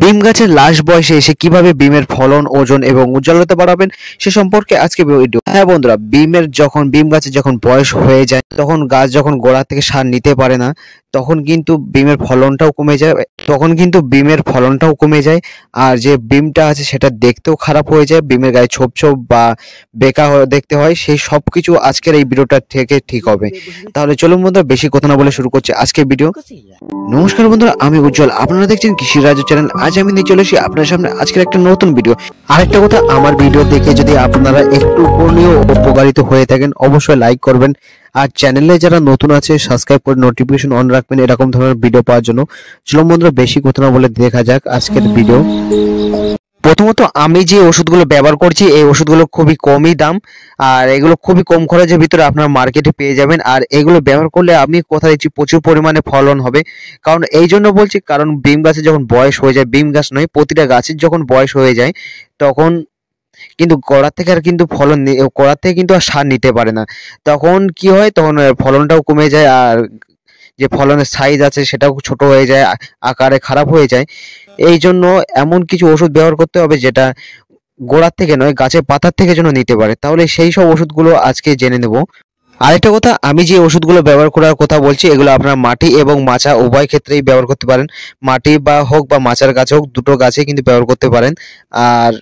বিম গাছের লাশ বয়সে এসে কিভাবে বিমের ফলন ওজন এবং উজ্জ্বলতা বাড়াবেন সে সম্পর্কে আজকে ভিডিও হ্যাঁ বন্ধুরা বিমের যখন বিম গাছে যখন বয়স হয়ে যায় তখন গাছ যখন গোড়া থেকে সার নিতে পারে না তখন কিন্তু বিমের ফলনটাও কমে যায় তখন কিন্তু বিমের ফলনটাও কমে যায় আর যে বিমটা আছে সেটা দেখতেও খারাপ হয়ে যায় বিমের গায়ে ছোপ ছোপ বা বেকা দেখতে হয় সেই সব কিছু আজকের এই ভিডিওটা থেকে ঠিক হবে তাহলে চলুন বন্ধুরা বেশি কথা না বলে শুরু করছি আজকের ভিডিও নমস্কার বন্ধুরা আমি উজ্জ্বল আপনারা দেখছেন কৃষি রাজ্য চ্যানেল আজ আমি নিয়ে চলেছি এসেছি আপনার সামনে আজকের একটা নতুন ভিডিও আরেকটা কথা আমার ভিডিও দেখে যদি আপনারা একটু উপনীয় উপকারিত হয়ে থাকেন অবশ্যই লাইক করবেন আর চ্যানেলে যারা নতুন আছে সাবস্ক্রাইব করে নোটিফিকেশন অন রাখবেন এরকম ধরনের ভিডিও পাওয়ার জন্য চলুন বন্ধুরা বেশি কথা না বলে দেখা যাক আজকের ভিডিও প্রথমত আমি যে ওষুধগুলো ব্যবহার করছি এই ওষুধগুলো খুবই কমই দাম আর এগুলো খুবই কম খরচের ভিতরে আপনার মার্কেটে পেয়ে যাবেন আর এগুলো ব্যবহার করলে আমি কথা দিচ্ছি প্রচুর পরিমাণে ফলন হবে কারণ এই জন্য বলছি কারণ বিম গাছে যখন বয়স হয়ে যায় বিম গাছ নয় প্রতিটা গাছের যখন বয়স হয়ে যায় তখন কিন্তু গড়ার থেকে আর কিন্তু ফলন গড়ার থেকে কিন্তু আর সার নিতে পারে না তখন কি হয় তখন ফলনটাও কমে যায় আর যে ফলনের সাইজ আছে সেটাও ছোট হয়ে যায় আকারে খারাপ হয়ে যায় এই জন্য এমন কিছু ওষুধ ব্যবহার করতে হবে যেটা গোড়ার থেকে নয় গাছের পাতার থেকে যেন নিতে পারে তাহলে সেই সব ওষুধগুলো আজকে জেনে নেব আরেকটা কথা আমি যে ওষুধগুলো ব্যবহার করার কথা বলছি এগুলো আপনার মাটি এবং মাছা উভয় ক্ষেত্রেই ব্যবহার করতে পারেন মাটি বা হোক বা মাচার গাছ হোক দুটো গাছে কিন্তু ব্যবহার করতে পারেন আর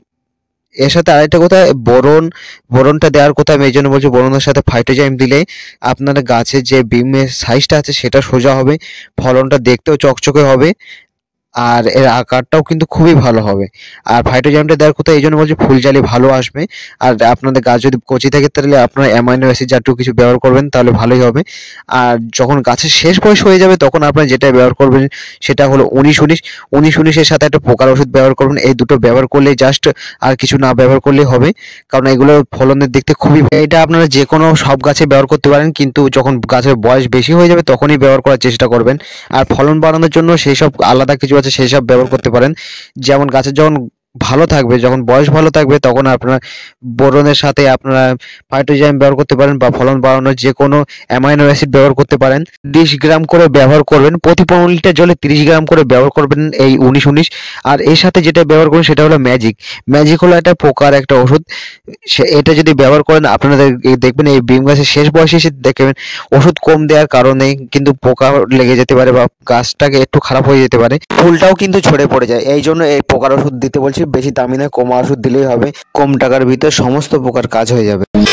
এর সাথে আরেকটা কথা বরণ বরণটা দেওয়ার কথা আমি এই জন্য বলছি বরণের সাথে ফাইটোজাইম দিলে আপনার গাছের যে বিমের সাইজটা আছে সেটা সোজা হবে ফলনটা দেখতেও চকচকে হবে আর এর আকারটাও কিন্তু খুবই ভালো হবে আর ফাইটোজামটা দেওয়ার কথা এই জন্য বলছি ফুলজালি ভালো আসবে আর আপনাদের গাছ যদি কচি থাকে তাহলে আপনারা অ্যামাইনো অ্যাসিড জাতীয় কিছু ব্যবহার করবেন তাহলে ভালোই হবে আর যখন গাছের শেষ বয়স হয়ে যাবে তখন আপনারা যেটা ব্যবহার করবেন সেটা হলো উনিশ উনিশ উনিশ উনিশের সাথে একটা পোকার ওষুধ ব্যবহার করবেন এই দুটো ব্যবহার করলে জাস্ট আর কিছু না ব্যবহার করলে হবে কারণ এগুলো ফলনের দেখতে খুবই এটা আপনারা যে কোনো সব গাছে ব্যবহার করতে পারেন কিন্তু যখন গাছের বয়স বেশি হয়ে যাবে তখনই ব্যবহার করার চেষ্টা করবেন আর ফলন বাড়ানোর জন্য সেই সব আলাদা কিছু আছে সেই সব ব্যবহার করতে পারেন যেমন গাছের যখন ভালো থাকবে যখন বয়স ভালো থাকবে তখন আপনারা বোরনের সাথে আপনারা ফাইটোজাইম ব্যবহার করতে পারেন বা ফলন বাড়ানোর যে কোনো অ্যামাইনো অ্যাসিড ব্যবহার করতে পারেন তিরিশ গ্রাম করে ব্যবহার করবেন প্রতি পনেরো লিটার জলে তিরিশ গ্রাম করে ব্যবহার করবেন এই উনিশ উনিশ আর এর সাথে যেটা ব্যবহার করবেন সেটা হলো ম্যাজিক ম্যাজিক হলো একটা পোকার একটা ওষুধ এটা যদি ব্যবহার করেন আপনাদের দেখবেন এই বিম গাছের শেষ বয়সে এসে দেখবেন ওষুধ কম দেওয়ার কারণে কিন্তু পোকা লেগে যেতে পারে বা গাছটাকে একটু খারাপ হয়ে যেতে পারে ফুলটাও কিন্তু ছড়ে পড়ে যায় এই জন্য এই পোকার ওষুধ দিতে বলছি বেশি দামি না কম ওষুধ দিলেই হবে কম টাকার ভিতরে সমস্ত প্রকার কাজ হয়ে যাবে